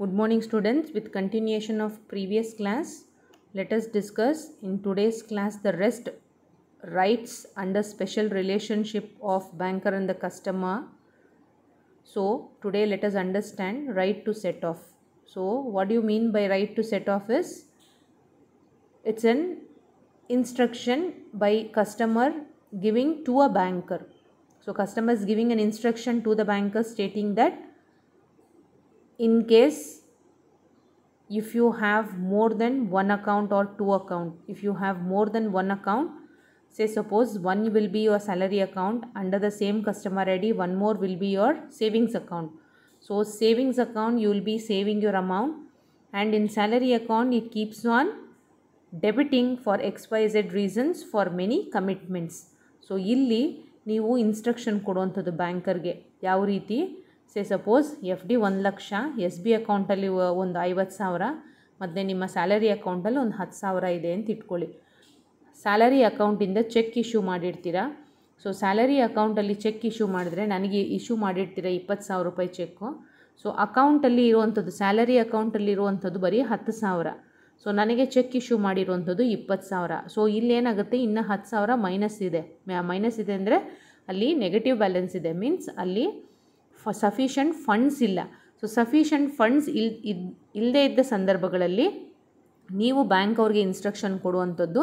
Good morning students. With continuation of previous class, let us discuss in today's class the rest rights under special relationship of banker and the customer. So, today let us understand right to set off. So, what do you mean by right to set off is? It's an instruction by customer giving to a banker. So, customer is giving an instruction to the banker stating that in case if you have more than one account or two account if you have more than one account say suppose one will be your salary account under the same customer id one more will be your savings account so savings account you will be saving your amount and in salary account it keeps on debiting for xyz reasons for many commitments so commitments so ಇಲ್ಲಿ ನೀವು instruction ಕೊಡುವಂಥದ್ದು ಬ್ಯಾಂಕರ್ಗೆ ಯಾವ ರೀತಿ say suppose F D ಒಂದು lakh S B ಅಕೌಂಟಲ್ಲಿ ಒಂದು ಐವತ್ತು ಸಾವಿರ ಮತ್ತು ನಿಮ್ಮ ಸ್ಯಾಲರಿ ಅಕೌಂಟಲ್ಲಿ ಒಂದು ಹತ್ತು ಸಾವಿರ ಇದೆ ಅಂತ ಇಟ್ಕೊಳ್ಳಿ ಸ್ಯಾಲರಿ ಅಕೌಂಟಿಂದ ಚೆಕ್ ಇಶ್ಯೂ ಮಾಡಿರ್ತೀರಾ ಸೊ ಸ್ಯಾಲರಿ ಅಕೌಂಟಲ್ಲಿ ಚೆಕ್ ಇಶ್ಯೂ ಮಾಡಿದ್ರೆ ನನಗೆ ಇಶ್ಯೂ ಮಾಡಿರ್ತೀರ ಇಪ್ಪತ್ತು ಸಾವಿರ ರೂಪಾಯಿ ಚೆಕ್ಕು ಸೊ ಅಕೌಂಟಲ್ಲಿ ಇರುವಂಥದ್ದು ಸ್ಯಾಲರಿ ಅಕೌಂಟಲ್ಲಿ ಇರುವಂಥದ್ದು ಬರೀ ಹತ್ತು ಸಾವಿರ ಸೊ ನನಗೆ ಚೆಕ್ ಇಶ್ಯೂ ಮಾಡಿರುವಂಥದ್ದು ಇಪ್ಪತ್ತು ಸಾವಿರ ಸೊ ಇಲ್ಲೇನಾಗುತ್ತೆ ಇನ್ನು ಹತ್ತು ಸಾವಿರ ಮೈನಸ್ ಇದೆ ಮೈನಸ್ ಇದೆ ಅಂದರೆ ಅಲ್ಲಿ ನೆಗೆಟಿವ್ ಬ್ಯಾಲೆನ್ಸ್ ಇದೆ ಮೀನ್ಸ್ ಅಲ್ಲಿ ಸಫಿಷಿಯಂಟ್ ಫಂಡ್ಸ್ ಇಲ್ಲ ಸೊ ಸಫಿಷಿಯಂಟ್ ಫಂಡ್ಸ್ ಇಲ್ ಇಲ್ಲದೇ ಇದ್ದ ಸಂದರ್ಭಗಳಲ್ಲಿ ನೀವು ಬ್ಯಾಂಕ್ ಅವ್ರಿಗೆ ಇನ್ಸ್ಟ್ರಕ್ಷನ್ ಕೊಡುವಂಥದ್ದು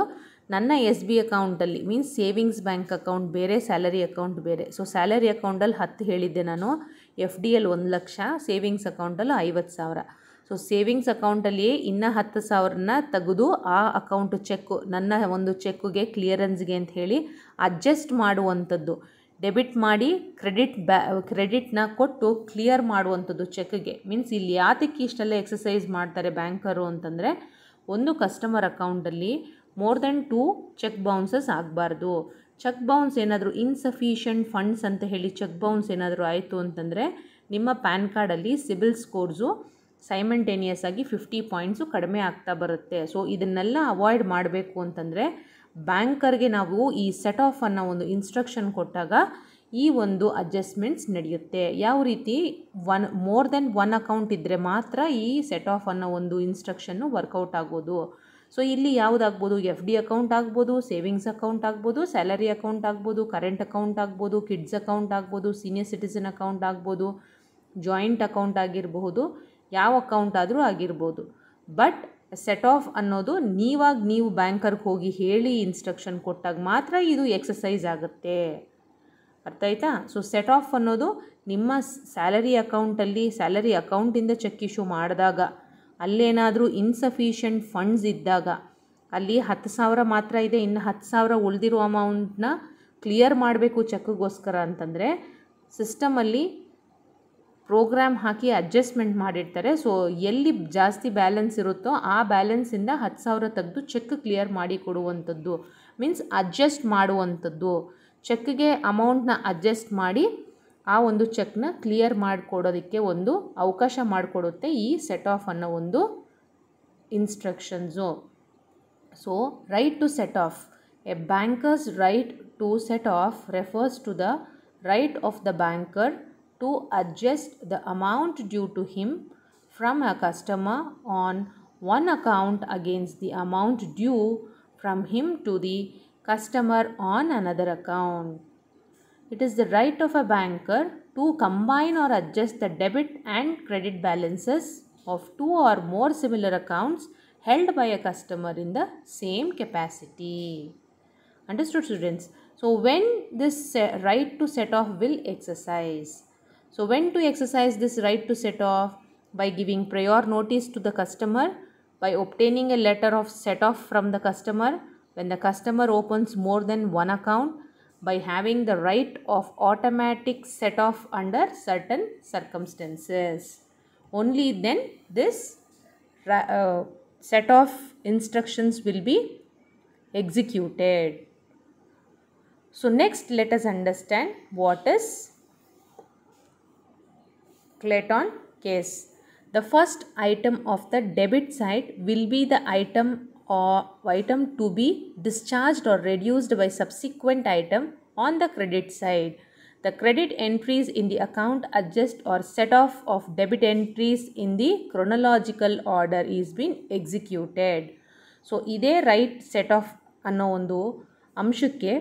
ನನ್ನ ಎಸ್ ಬಿ ಅಕೌಂಟಲ್ಲಿ ಮೀನ್ಸ್ ಸೇವಿಂಗ್ಸ್ ಬ್ಯಾಂಕ್ ಅಕೌಂಟ್ ಬೇರೆ ಸ್ಯಾಲರಿ ಅಕೌಂಟ್ ಬೇರೆ ಸೊ ಸ್ಯಾಲರಿ ಅಕೌಂಟಲ್ಲಿ ಹತ್ತು ಹೇಳಿದ್ದೆ ನಾನು ಎಫ್ ಡಿ ಎಲ್ ಒಂದು ಲಕ್ಷ ಸೇವಿಂಗ್ಸ್ ಅಕೌಂಟಲ್ಲಿ ಐವತ್ತು ಸಾವಿರ ಸೊ ಸೇವಿಂಗ್ಸ್ ಅಕೌಂಟಲ್ಲಿಯೇ ಇನ್ನೂ ಹತ್ತು ಸಾವಿರನ ತೆಗೆದು ಆ ಅಕೌಂಟ್ ಚೆಕ್ಕು ನನ್ನ ಒಂದು ಚೆಕ್ಕುಗೆ ಕ್ಲಿಯರೆನ್ಸ್ಗೆ ಅಂತ ಹೇಳಿ ಅಡ್ಜಸ್ಟ್ ಮಾಡುವಂಥದ್ದು ಡೆಬಿಟ್ ಮಾಡಿ ಕ್ರೆಡಿಟ್ ಬ್ಯಾ ಕ್ರೆಡಿಟ್ನ ಕೊಟ್ಟು ಕ್ಲಿಯರ್ ಮಾಡುವಂಥದ್ದು ಚೆಕ್ಗೆ ಮೀನ್ಸ್ ಇಲ್ಲಿ ಯಾತಕ್ಕೆ ಇಷ್ಟೆಲ್ಲ ಎಕ್ಸಸೈಸ್ ಮಾಡ್ತಾರೆ ಬ್ಯಾಂಕರು ಅಂತಂದರೆ ಒಂದು ಕಸ್ಟಮರ್ ಅಕೌಂಟಲ್ಲಿ more than two cheque bounces ಆಗಬಾರ್ದು ಚೆಕ್ ಬೌನ್ಸ್ ಏನಾದರೂ ಇನ್ಸಫಿಷಿಯಂಟ್ ಫಂಡ್ಸ್ ಅಂತ ಹೇಳಿ ಚೆಕ್ ಬೌನ್ಸ್ ಏನಾದರೂ ಆಯಿತು ಅಂತಂದರೆ ನಿಮ್ಮ ಪ್ಯಾನ್ ಕಾರ್ಡಲ್ಲಿ ಸಿಬಿಲ್ ಸ್ಕೋರ್ಸು ಸೈಮಂಟೇನಿಯಸ್ ಆಗಿ ಫಿಫ್ಟಿ ಪಾಯಿಂಟ್ಸು ಕಡಿಮೆ ಆಗ್ತಾ ಬರುತ್ತೆ ಸೊ ಇದನ್ನೆಲ್ಲ ಅವಾಯ್ಡ್ ಮಾಡಬೇಕು ಅಂತಂದರೆ ಬ್ಯಾಂಕರ್ಗೆ ನಾವು ಈ ಸೆಟ್ ಆಫ್ ಅನ್ನೋ ಒಂದು ಇನ್ಸ್ಟ್ರಕ್ಷನ್ ಕೊಟ್ಟಾಗ ಈ ಒಂದು ಅಡ್ಜಸ್ಟ್ಮೆಂಟ್ಸ್ ನಡೆಯುತ್ತೆ ಯಾವ ರೀತಿ one more than one account ಇದ್ದರೆ ಮಾತ್ರ ಈ ಸೆಟ್ ಆಫ್ ಅನ್ನೋ ಒಂದು ಇನ್ಸ್ಟ್ರಕ್ಷನ್ನು ವರ್ಕೌಟ್ ಆಗೋದು ಸೊ ಇಲ್ಲಿ ಯಾವುದಾಗ್ಬೋದು ಎಫ್ ಡಿ ಅಕೌಂಟ್ ಆಗ್ಬೋದು ಸೇವಿಂಗ್ಸ್ ಅಕೌಂಟ್ ಆಗ್ಬೋದು ಸ್ಯಾಲರಿ ಅಕೌಂಟ್ ಆಗ್ಬೋದು ಕರೆಂಟ್ ಅಕೌಂಟ್ ಆಗ್ಬೋದು ಕಿಡ್ಸ್ ಅಕೌಂಟ್ ಆಗ್ಬೋದು ಸೀನಿಯರ್ ಸಿಟಿಸನ್ ಅಕೌಂಟ್ ಆಗ್ಬೋದು ಜಾಯಿಂಟ್ ಅಕೌಂಟ್ ಆಗಿರಬಹುದು ಯಾವ ಅಕೌಂಟ್ ಆದರೂ ಆಗಿರ್ಬೋದು ಬಟ್ ಸೆಟ್ ಆಫ್ ಅನ್ನೋದು ನೀವಾಗ ನೀವು ಬ್ಯಾಂಕರ್ಗೆ ಹೋಗಿ ಹೇಳಿ ಇನ್ಸ್ಟ್ರಕ್ಷನ್ ಕೊಟ್ಟಾಗ ಮಾತ್ರ ಇದು ಎಕ್ಸಸೈಸ್ ಆಗುತ್ತೆ ಅರ್ಥ ಆಯ್ತಾ ಸೊ ಸೆಟ್ ಆಫ್ ಅನ್ನೋದು ನಿಮ್ಮ ಸ್ಯಾಲರಿ ಅಕೌಂಟಲ್ಲಿ ಸ್ಯಾಲರಿ ಅಕೌಂಟಿಂದ ಚೆಕ್ ಇಶ್ಯೂ ಮಾಡಿದಾಗ ಅಲ್ಲೇನಾದರೂ ಇನ್ಸಫಿಷಿಯಂಟ್ ಫಂಡ್ಸ್ ಇದ್ದಾಗ ಅಲ್ಲಿ ಹತ್ತು ಸಾವಿರ ಮಾತ್ರ ಇದೆ ಇನ್ನು ಹತ್ತು ಸಾವಿರ ಉಳಿದಿರೋ ಅಮೌಂಟ್ನ ಕ್ಲಿಯರ್ ಮಾಡಬೇಕು ಚೆಕ್ಗೋಸ್ಕರ ಅಂತಂದರೆ ಸಿಸ್ಟಮಲ್ಲಿ ಪ್ರೋಗ್ರಾಮ್ ಹಾಕಿ ಅಡ್ಜಸ್ಟ್ಮೆಂಟ್ ಮಾಡಿರ್ತಾರೆ ಸೊ ಎಲ್ಲಿ ಜಾಸ್ತಿ ಬ್ಯಾಲೆನ್ಸ್ ಇರುತ್ತೋ ಆ ಬ್ಯಾಲೆನ್ಸಿಂದ ಹತ್ತು ಸಾವಿರ ತೆಗೆದು ಚೆಕ್ ಕ್ಲಿಯರ್ ಮಾಡಿ ಕೊಡುವಂಥದ್ದು ಮೀನ್ಸ್ ಅಡ್ಜಸ್ಟ್ ಮಾಡುವಂಥದ್ದು ಚೆಕ್ಗೆ ಅಮೌಂಟ್ನ ಅಡ್ಜಸ್ಟ್ ಮಾಡಿ ಆ ಒಂದು ಚೆಕ್ನ ಕ್ಲಿಯರ್ ಮಾಡಿಕೊಡೋದಕ್ಕೆ ಒಂದು ಅವಕಾಶ ಮಾಡಿಕೊಡುತ್ತೆ ಈ ಸೆಟ್ ಆಫ್ ಅನ್ನೋ ಒಂದು instructions so right to set off a bankers right to set off refers to the right of the banker to adjust the amount due to him from a customer on one account against the amount due from him to the customer on another account. It is the right of a banker to combine or adjust the debit and credit balances of two or more similar accounts held by a customer in the same capacity. Understood students? So when this right to set off will exercise? So when to exercise this right to set off? By giving prior notice to the customer, by obtaining a letter of set off from the customer, when the customer opens more than one account, by having the right of automatic set off under certain circumstances. Only then this uh, set of instructions will be executed. So next let us understand what is Clayton case. The first item of the debit side will be the item or item to be discharged or reduced by subsequent item on the credit side. The credit entries in the account adjust or set off of debit entries in the chronological order is been executed. So, right set set off ondu amshukke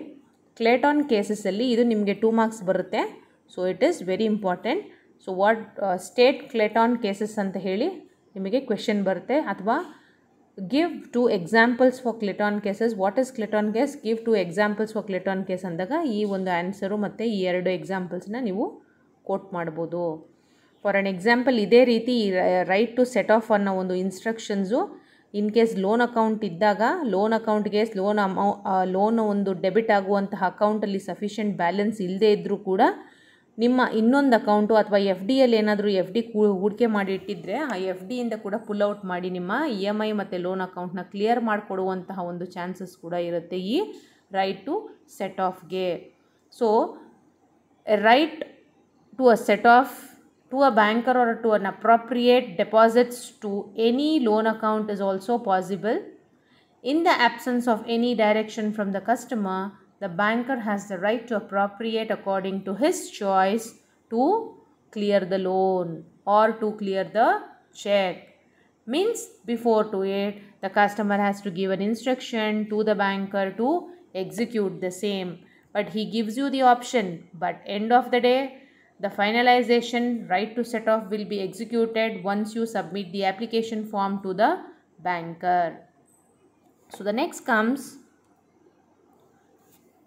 Clayton cases alli is nimge 2 marks ಬರುತ್ತೆ So, it is very important. So what state Clayton cases ಅಂತ ಹೇಳಿ ನಿಮಗೆ question ಬರುತ್ತೆ ಅಥವಾ give two examples for Clayton cases what is Clayton case give two examples for Clayton case ಅಂದಾಗ ಈ ಒಂದು answer ಮತ್ತು ಈ ಎರಡು ಎಕ್ಸಾಂಪಲ್ಸ್ನ ನೀವು ಕೋಟ್ ಮಾಡ್ಬೋದು ಫಾರ್ ಆನ್ ಎಕ್ಸಾಂಪಲ್ ಇದೇ ರೀತಿ ರೈಟ್ ಟು ಸೆಟ್ ಆಫ್ ಅನ್ನೋ ಒಂದು instructions in case loan account ಇದ್ದಾಗ ಲೋನ್ ಅಕೌಂಟ್ಗೆ ಲೋನ್ ಅಮೌ ಲೋನ್ ಒಂದು ಡೆಬಿಟ್ ಆಗುವಂತಹ ಅಕೌಂಟಲ್ಲಿ ಸಫಿಷಿಯೆಂಟ್ ಬ್ಯಾಲೆನ್ಸ್ ಇಲ್ಲದೇ ಇದ್ದರೂ ಕೂಡ ನಿಮ್ಮ ಇನ್ನೊಂದು ಅಕೌಂಟು ಅಥವಾ ಎಫ್ ಡಿಯಲ್ಲಿ ಏನಾದರೂ ಎಫ್ ಡಿ ಹೂಡಿಕೆ ಮಾಡಿ ಇಟ್ಟಿದ್ದರೆ ಆ ಎಫ್ ಡಿಯಿಂದ ಕೂಡ ಪುಲ್ ಔಟ್ ಮಾಡಿ ನಿಮ್ಮ ಇ e ಎಮ್ ಐ ಮತ್ತು ಲೋನ್ ಅಕೌಂಟ್ನ ಕ್ಲಿಯರ್ ಮಾಡಿಕೊಡುವಂತಹ ಒಂದು ಚಾನ್ಸಸ್ ಕೂಡ ಇರುತ್ತೆ ಈ ರೈಟ್ ಟು ಸೆಟ್ ಆಫ್ಗೆ so right to a set off to a banker or to an appropriate deposits to any loan account is also possible in the absence of any direction from the customer the banker has the right to appropriate according to his choice to clear the loan or to clear the check. Means before to it, the customer has to give an instruction to the banker to execute the same. But he gives you the option. But end of the day, the finalization right to set off will be executed once you submit the application form to the banker. So the next comes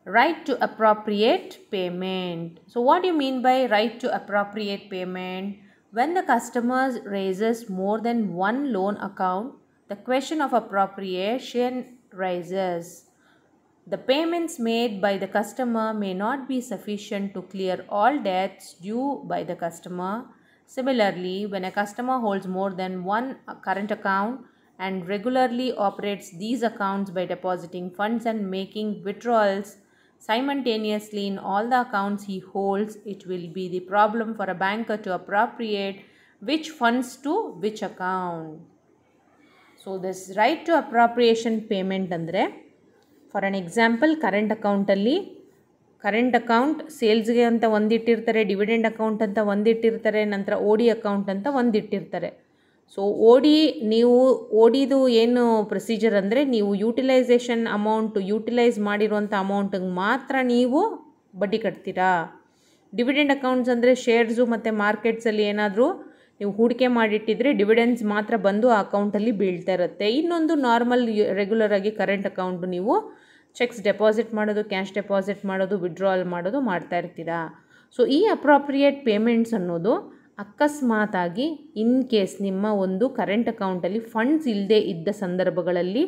right to appropriate payment. So what do you mean by right to appropriate payment? When the customer raises more than one loan account, the question of appropriation rises. The payments made by the customer may not be sufficient to clear all debts due by the customer. Similarly, when a customer holds more than one current account, and regularly operates these accounts by depositing funds and making withdrawals, Simultaneously, in all the accounts he holds, it will be the problem for a banker to appropriate which funds to which account. So, this right to appropriation payment, andre. for an example, current account, ali, current account, sales ge anta dividend account, anta tare, nantra OD account, anta so OD ನೀವು ಓಡಿದು ಏನು procedure ಅಂದರೆ ನೀವು utilisation amount utilise ಮಾಡಿರುವಂಥ ಅಮೌಂಟಿಗೆ ಮಾತ್ರ ನೀವು ಬಡ್ಡಿ ಕಟ್ತೀರಾ dividend accounts ಅಂದರೆ ಶೇರ್ಸು ಮತ್ತು ಮಾರ್ಕೆಟ್ಸಲ್ಲಿ ಏನಾದರೂ ನೀವು ಹೂಡಿಕೆ ಮಾಡಿಟ್ಟಿದ್ರೆ ಡಿವಿಡೆಂಡ್ಸ್ ಮಾತ್ರ ಬಂದು ಆ ಅಕೌಂಟಲ್ಲಿ ಬೀಳ್ತಾ ಇರುತ್ತೆ ಇನ್ನೊಂದು ನಾರ್ಮಲ್ ರೆಗ್ಯುಲರ್ ಆಗಿ ಕರೆಂಟ್ ಅಕೌಂಟ್ ನೀವು ಚೆಕ್ಸ್ ಡೆಪಾಸಿಟ್ ಮಾಡೋದು ಕ್ಯಾಶ್ ಡೆಪಾಸಿಟ್ ಮಾಡೋದು ವಿಡ್ರಾಲ್ ಮಾಡೋದು ಮಾಡ್ತಾ ಇರ್ತೀರಾ ಸೊ ಈ ಅಪ್ರಾಪ್ರಿಯೇಟ್ ಪೇಮೆಂಟ್ಸ್ ಅನ್ನೋದು ಅಕಸ್ಮಾತಾಗಿ ಇನ್ ಕೇಸ್ ನಿಮ್ಮ ಒಂದು ಕರೆಂಟ್ ಅಕೌಂಟಲ್ಲಿ ಫಂಡ್ಸ್ ಇಲ್ಲದೇ ಇದ್ದ ಸಂದರ್ಭಗಳಲ್ಲಿ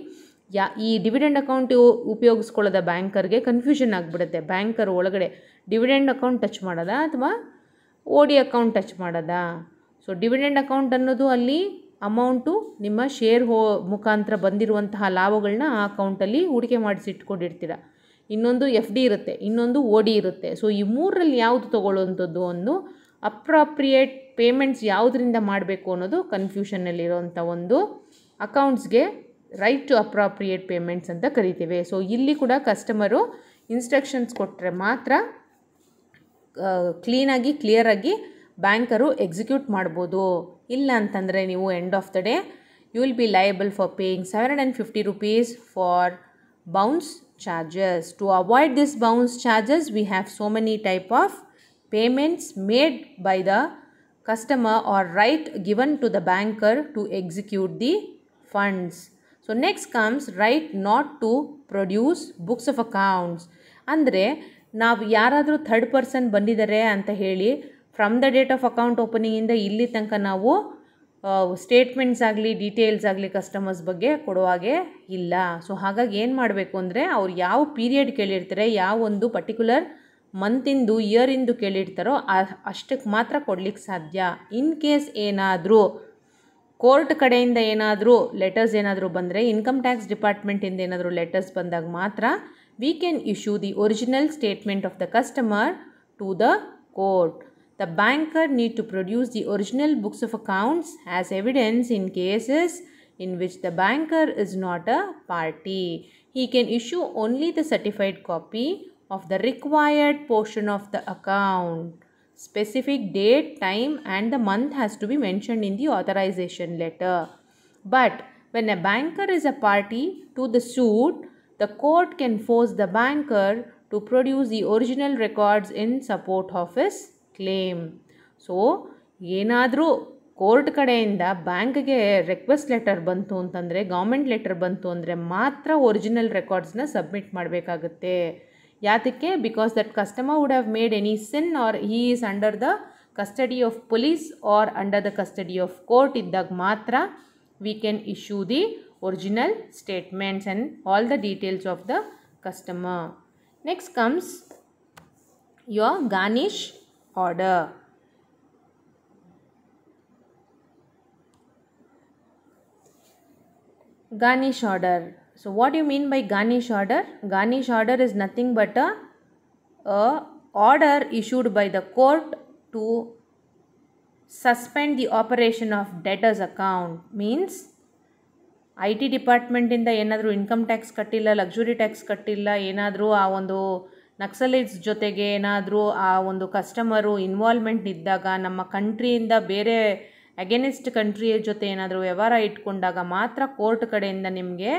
ಯಾ ಈ ಡಿವಿಡೆಂಡ್ ಅಕೌಂಟ್ ಉಪಯೋಗಿಸ್ಕೊಳ್ಳೋದ ಬ್ಯಾಂಕರ್ಗೆ ಕನ್ಫ್ಯೂಷನ್ ಆಗಿಬಿಡುತ್ತೆ ಬ್ಯಾಂಕರ್ ಒಳಗಡೆ ಡಿವಿಡೆಂಡ್ ಅಕೌಂಟ್ ಟಚ್ ಮಾಡೋದಾ ಅಥವಾ ಓ ಡಿ ಅಕೌಂಟ್ ಟಚ್ ಮಾಡೋದಾ ಸೊ ಡಿವಿಡೆಂಡ್ ಅಕೌಂಟ್ ಅನ್ನೋದು ಅಲ್ಲಿ ಅಮೌಂಟು ನಿಮ್ಮ ಶೇರ್ ಹೋ ಮುಖಾಂತರ ಬಂದಿರುವಂತಹ ಲಾಭಗಳನ್ನ ಆ ಅಕೌಂಟಲ್ಲಿ ಹೂಡಿಕೆ ಮಾಡಿಸಿ ಇಟ್ಕೊಂಡಿರ್ತೀರ ಇನ್ನೊಂದು ಎಫ್ ಡಿ ಇರುತ್ತೆ ಇನ್ನೊಂದು ಓ ಡಿ ಇರುತ್ತೆ ಸೊ ಈ ಮೂರರಲ್ಲಿ ಯಾವುದು ತೊಗೊಳ್ಳುವಂಥದ್ದು ಒಂದು ಅಪ್ರಾಪ್ರಿಯೇಟ್ ಪೇಮೆಂಟ್ಸ್ ಯಾವುದರಿಂದ ಮಾಡಬೇಕು ಅನ್ನೋದು ಕನ್ಫ್ಯೂಷನ್ನಲ್ಲಿರೋಂಥ ಒಂದು ಅಕೌಂಟ್ಸ್ಗೆ ರೈಟ್ ಟು ಅಪ್ರಾಪ್ರಿಯೇಟ್ ಪೇಮೆಂಟ್ಸ್ ಅಂತ ಕರಿತೀವಿ ಸೊ ಇಲ್ಲಿ ಕೂಡ ಕಸ್ಟಮರು ಇನ್ಸ್ಟ್ರಕ್ಷನ್ಸ್ ಕೊಟ್ಟರೆ ಮಾತ್ರ ಕ್ಲೀನಾಗಿ ಕ್ಲಿಯರಾಗಿ ಬ್ಯಾಂಕರು ಎಕ್ಸಿಕ್ಯೂಟ್ ಮಾಡ್ಬೋದು ಇಲ್ಲ ಅಂತಂದರೆ ನೀವು end of the day you will be liable for paying seven hundred and fifty rupees for bounce charges to avoid this bounce charges we have so many type of payments made by the customer or right given to the banker to execute the funds. So next comes right not to produce books of accounts ಅಂದರೆ ನಾವು ಯಾರಾದರೂ third person ಬಂದಿದ್ದಾರೆ ಅಂತ ಹೇಳಿ from the date of account ಓಪನಿಂಗಿಂದ ಇಲ್ಲಿ ತನಕ ನಾವು ಸ್ಟೇಟ್ಮೆಂಟ್ಸ್ ಆಗಲಿ ಡೀಟೇಲ್ಸ್ ಆಗಲಿ ಕಸ್ಟಮರ್ಸ್ ಬಗ್ಗೆ ಕೊಡುವಾಗೆ ಇಲ್ಲ ಸೊ ಹಾಗಾಗಿ ಏನು ಮಾಡಬೇಕು ಅಂದರೆ ಅವ್ರು ಯಾವ ಪೀರಿಯಡ್ ಕೇಳಿರ್ತಾರೆ ಯಾವ ಒಂದು ಪರ್ಟಿಕ್ಯುಲರ್ ಮಂತಿಂದು ಇಯರಿಂದು ಕೇಳಿರ್ತಾರೋ ಅಷ್ಟಕ್ಕೆ ಮಾತ್ರ ಕೊಡ್ಲಿಕ್ಕೆ ಸಾಧ್ಯ ಇನ್ ಕೇಸ್ ಏನಾದರೂ ಕೋರ್ಟ್ ಕಡೆಯಿಂದ ಏನಾದರೂ ಲೆಟರ್ಸ್ ಏನಾದರೂ ಬಂದರೆ ಇನ್ಕಮ್ ಟ್ಯಾಕ್ಸ್ ಡಿಪಾರ್ಟ್ಮೆಂಟಿಂದ ಏನಾದರೂ ಲೆಟರ್ಸ್ ಬಂದಾಗ ಮಾತ್ರ we can issue the original statement of the customer to the court the banker need to produce the original books of accounts as evidence in cases in which the banker is not a party He can issue only the certified copy of the required portion of the account. Specific date, time and the month has to be mentioned in the authorization letter. But when a banker is a party to the suit, the court can force the banker to produce the original records in support of his claim. So, claim so ಏನಾದರೂ court ಕಡೆಯಿಂದ ಬ್ಯಾಂಕ್ಗೆ letter letter ಬಂತು letter government letter ಬಂತು ಅಂದರೆ ಮಾತ್ರ original ರೆಕಾರ್ಡ್ಸ್ನ submit ಮಾಡಬೇಕಾಗುತ್ತೆ Yathike, because that customer would have made any sin or he is under the custody of police or under the custody of court iddag matra we can issue the original statements and all the details of the customer next comes your garnish order garnish order So what do you mean by garnish order? Garnish order is nothing but a, a order issued by the court to suspend the operation of debtor's account means I T ಡಿಪಾರ್ಟ್ಮೆಂಟಿಂದ ಏನಾದರೂ income tax ಕಟ್ಟಿಲ್ಲ luxury tax ಕಟ್ಟಿಲ್ಲ ಏನಾದರೂ ಆ ಒಂದು ನಕ್ಸಲೈಟ್ಸ್ ಜೊತೆಗೆ ಏನಾದರೂ ಆ ಒಂದು ಕಸ್ಟಮರು ಇನ್ವಾಲ್ವ್ಮೆಂಟ್ ಇದ್ದಾಗ ನಮ್ಮ ಕಂಟ್ರಿಯಿಂದ ಬೇರೆ ಅಗೇನೆಸ್ಟ್ ಕಂಟ್ರಿಯ ಜೊತೆ ಏನಾದರೂ ವ್ಯವಹಾರ ಇಟ್ಕೊಂಡಾಗ ಮಾತ್ರ ಕೋರ್ಟ್ ಕಡೆಯಿಂದ ನಿಮಗೆ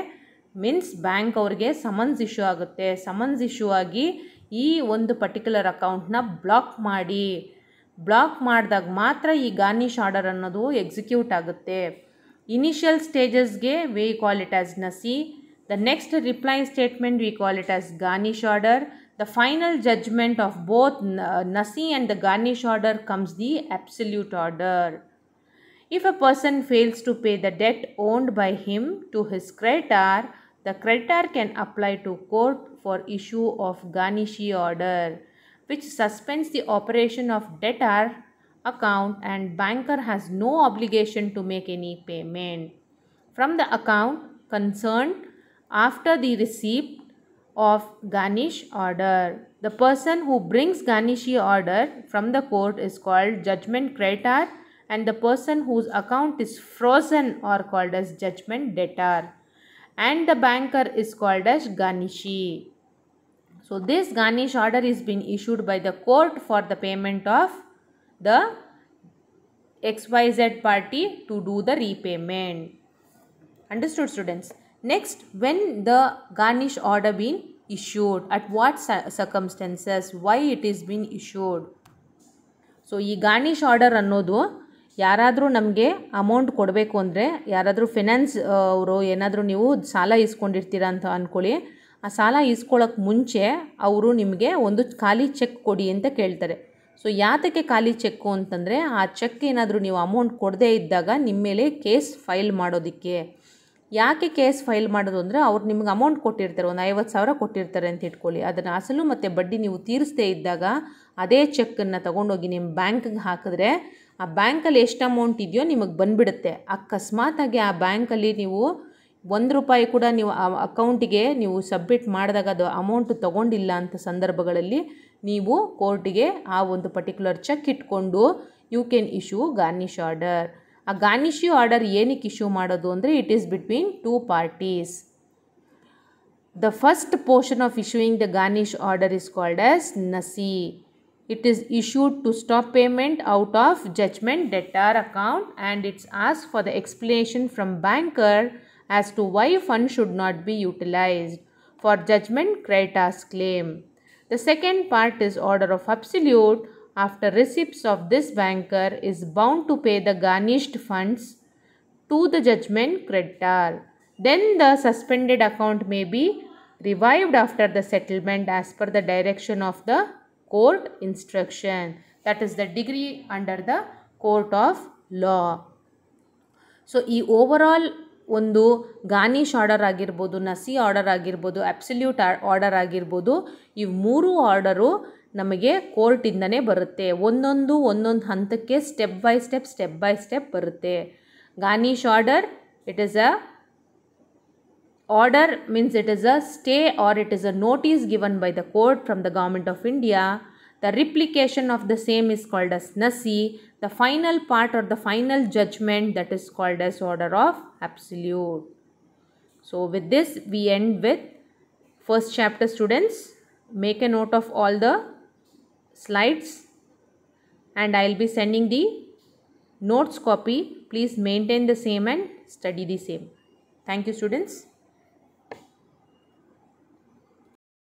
ಮೀನ್ಸ್ ಬ್ಯಾಂಕ್ ಅವ್ರಿಗೆ ಸಮನ್ಸ್ ಇಶ್ಯೂ ಆಗುತ್ತೆ ಸಮನ್ಸ್ ಇಶ್ಯೂ ಆಗಿ ಈ ಒಂದು ಪರ್ಟಿಕ್ಯುಲರ್ ಅಕೌಂಟ್ನ ಬ್ಲಾಕ್ ಮಾಡಿ ಬ್ಲಾಕ್ ಮಾಡಿದಾಗ ಮಾತ್ರ ಈ ಗಾರ್ನಿಷ್ ಆರ್ಡರ್ ಅನ್ನೋದು ಎಕ್ಸಿಕ್ಯೂಟ್ ಆಗುತ್ತೆ ಇನಿಷಿಯಲ್ ಸ್ಟೇಜಸ್ಗೆ we call it as nisi the next reply statement we call it as garnish order the final judgement of both nisi and the garnish order comes the absolute order if a person fails to pay the debt owned by him to his or The creditor can apply to court for issue of garnishee order which suspends the operation of debtor account and banker has no obligation to make any payment from the account concerned after the receipt of garnish order. The person who brings garnishee order from the court is called judgment creditor and the person whose account is frozen are called as judgment debtor and the banker is called as Ganishi. So this Ganish order is been issued by the court for the payment of the XYZ party to do the repayment. Understood students? Next, when the garnish order been issued, at what circumstances, why it is been issued? So, ಈ order order ಅನ್ನೋದು ಯಾರಾದರೂ ನಮಗೆ amount ಕೊಡಬೇಕು ಅಂದರೆ ಯಾರಾದರೂ finance ಅವರು ಏನಾದರೂ ನೀವು ಸಾಲ ಇಸ್ಕೊಂಡಿರ್ತೀರ ಅಂತ ಅಂದ್ಕೊಳ್ಳಿ ಆ ಸಾಲ ಇಸ್ಕೊಳ್ಳೋಕ್ಕೆ ಮುಂಚೆ ಅವರು ನಿಮಗೆ ಒಂದು ಖಾಲಿ ಚೆಕ್ ಕೊಡಿ ಅಂತ ಕೇಳ್ತಾರೆ ಸೊ ಯಾತಕ್ಕೆ ಖಾಲಿ ಚೆಕ್ಕು ಅಂತಂದರೆ ಆ ಚೆಕ್ ಏನಾದರೂ ನೀವು ಅಮೌಂಟ್ ಕೊಡದೇ ಇದ್ದಾಗ ನಿಮ್ಮ ಮೇಲೆ ಕೇಸ್ ಫೈಲ್ ಮಾಡೋದಕ್ಕೆ ಯಾಕೆ ಕೇಸ್ ಫೈಲ್ ಮಾಡೋದು ಅಂದರೆ ಅವ್ರು ನಿಮ್ಗೆ ಅಮೌಂಟ್ ಕೊಟ್ಟಿರ್ತಾರೆ ಒಂದು ಐವತ್ತು ಸಾವಿರ ಕೊಟ್ಟಿರ್ತಾರೆ ಅಂತ ಇಟ್ಕೊಳ್ಳಿ ಅದನ್ನು ಅಸಲು ಮತ್ತು ಬಡ್ಡಿ ನೀವು ತೀರಿಸದೇ ಇದ್ದಾಗ ಅದೇ ಚೆಕ್ಕನ್ನು ತೊಗೊಂಡೋಗಿ ನಿಮ್ಮ ಬ್ಯಾಂಕ್ಗೆ ಹಾಕಿದ್ರೆ ಆ ಬ್ಯಾಂಕಲ್ಲಿ ಎಷ್ಟು ಅಮೌಂಟ್ ಇದೆಯೋ ನಿಮಗೆ ಬಂದುಬಿಡುತ್ತೆ ಅಕಸ್ಮಾತಾಗಿ ಆ ಬ್ಯಾಂಕಲ್ಲಿ ನೀವು ಒಂದು ರೂಪಾಯಿ ಕೂಡ ನೀವು ಆ ಅಕೌಂಟಿಗೆ ನೀವು ಸಬ್ಮಿಟ್ ಮಾಡಿದಾಗ ಅದು ಅಮೌಂಟ್ ತೊಗೊಂಡಿಲ್ಲ ಅಂತ ಸಂದರ್ಭಗಳಲ್ಲಿ ನೀವು ಕೋರ್ಟಿಗೆ ಆ ಒಂದು ಪರ್ಟಿಕ್ಯುಲರ್ ಚೆಕ್ ಇಟ್ಕೊಂಡು you can issue garnish order ಆ ಯು ಆರ್ಡರ್ ಏನಕ್ಕೆ ಇಶ್ಯೂ ಮಾಡೋದು ಅಂದರೆ it is between two parties the first portion of issuing the garnish order is called as nisi It is issued to stop payment out of judgment debtor account and it's asked for the explanation from banker as to why fund should not be utilized for judgment creditor's claim. The second part is order of absolute after receipts of this banker is bound to pay the garnished funds to the judgment creditor. Then the suspended account may be revived after the settlement as per the direction of the court instruction that is the degree under the court of law so ಈ overall ಒಂದು garnish order ಆಗಿರ್ಬೋದು nisi order ಆಗಿರ್ಬೋದು absolute order ಆಗಿರ್ಬೋದು ಈ ಮೂರು order ನಮಗೆ ಕೋರ್ಟಿಂದನೇ ಬರುತ್ತೆ ಒಂದೊಂದು ಒಂದೊಂದು ಹಂತಕ್ಕೆ step by step step by step ಬರುತ್ತೆ garnish order it is a order means it is a stay or it is a notice given by the court from the government of India. The replication of the same is called as nasi. The final part or the final judgment that is called as order of absolute. So with this we end with first chapter students. Make a note of all the slides and I will be sending the notes copy. Please maintain the same and study the same. Thank you students.